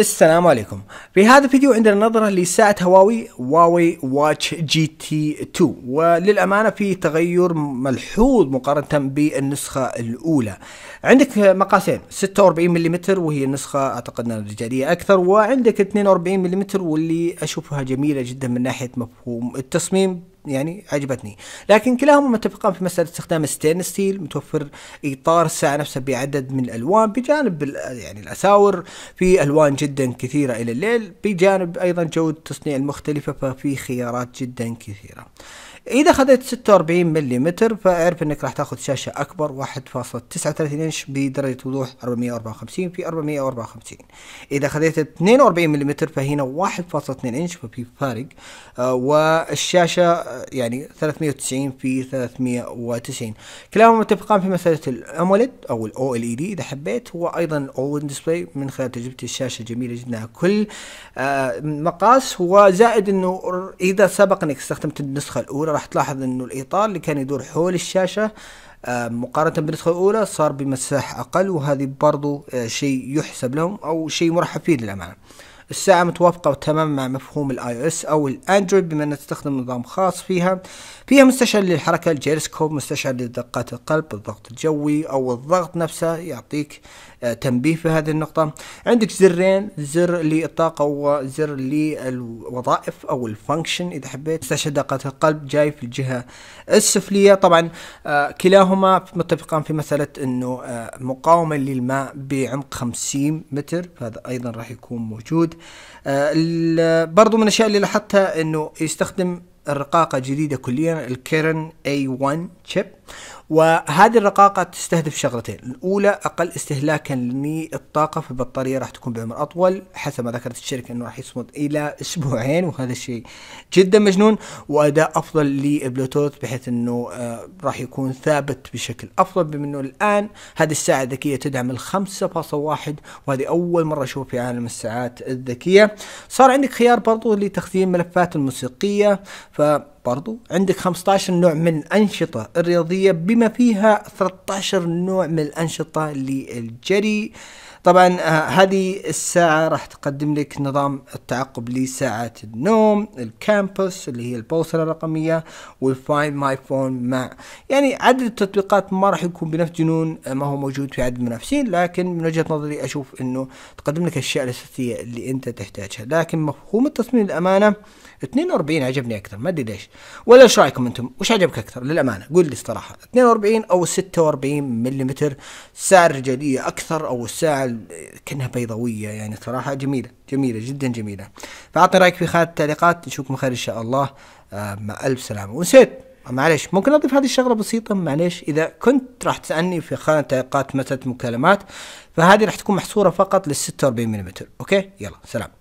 السلام عليكم في هذا الفيديو عندنا نظرة لساعة هواوي هواوي واتش جي تي 2 وللأمانة في تغير ملحوظ مقارنة بالنسخة الأولى عندك مقاسين 46 ملم وهي النسخة أعتقد أنها رجالية أكثر وعندك 42 ملم واللي أشوفها جميلة جدا من ناحية مفهوم التصميم يعني عجبتني لكن كلاهما متفقان في مسألة استخدام ستين ستيل متوفر إطار الساعة نفسها بعدد من الألوان بجانب يعني الأساور في ألوان جدا كثيرة إلى الليل بجانب أيضا جودة التصنيع المختلفة ففي خيارات جدا كثيرة اذا خذيت 46 ملم فاعرف انك راح تاخذ شاشه اكبر 1.39 انش بدرجه وضوح 454 في 454 اذا خذيت 42 ملم فهنا 1.2 انش ففي فارق آه والشاشه آه، يعني 390 في 390 كلاهما متفقان في مساله الاموليد او الاو ال اي دي e اذا حبيت هو ايضا ديسبلاي من خلال تجربتي الشاشه جميله جدا كل آه مقاس وزائد انه اذا سبق انك استخدمت النسخه الاولى راح تلاحظ انه الاطار اللي كان يدور حول الشاشه آه، مقارنة بالنسخة الأولى صار بمساحة أقل وهذه برضو آه، شيء يحسب لهم أو شيء مرحب فيه للأمانة الساعة متوافقة تماما مع مفهوم الاي او اس او الاندرويد بما انها تستخدم نظام خاص فيها فيها مستشعر للحركة الجيروسكوب مستشعر لدقات القلب الضغط الجوي او الضغط نفسه يعطيك آه، تنبيه في هذه النقطة عندك زرين زر للطاقة وزر للوظائف او الفانكشن اذا حبيت مستشعر دقات القلب جاي في الجهة السفلية طبعا آه، كلاهما متفقان في مسألة انه آه، مقاومة للماء بعمق 50 متر فهذا ايضا راح يكون موجود آه، برضو من الاشياء اللي لاحظتها انه يستخدم الرقاقة جديدة كليا الكيرن A1 شيب وهذه الرقاقة تستهدف شغلتين الأولى أقل استهلاكا للطاقة البطارية راح تكون بعمر أطول حسب ما ذكرت الشركة أنه راح يصمد إلى أسبوعين وهذا الشيء جدا مجنون وأداء أفضل للبلوتوث بحيث أنه آه، راح يكون ثابت بشكل أفضل بما أنه الآن هذه الساعة الذكية تدعم ال 5.1 وهذه أول مرة أشوف في عالم الساعات الذكية صار عندك خيار برضو لتخزين ملفات الموسيقية ف برضو عندك 15 نوع من الأنشطة الرياضية بما فيها 13 نوع من الأنشطة للجري طبعا آه، هذه الساعة راح تقدم لك نظام التعقب لساعات النوم الكامبوس اللي هي البوصلة الرقمية والفاين ماي فون مع يعني عدد التطبيقات ما راح يكون بنفس جنون آه، ما هو موجود في عدد المنافسين لكن من وجهة نظري أشوف أنه تقدم لك الأشياء الأساسية اللي أنت تحتاجها لكن مفهوم التصميم الأمانة 42 عجبني أكثر ما أدري ليش ولا ايش رايكم انتم؟ وش عجبك اكثر للامانه؟ قول لي الصراحه 42 او 46 ملم الساعه الرجاليه اكثر او الساعه كانها بيضاويه يعني صراحه جميله جميله جدا جميله. فاعطني رايك في خانه التعليقات نشوفكم خير ان شاء الله آه مع الف سلامه ونسيت معليش ممكن اضيف هذه الشغله بسيطه معليش اذا كنت راح تسالني في خانه التعليقات مساله مكالمات فهذه راح تكون محصوره فقط لل 46 ملم اوكي يلا سلام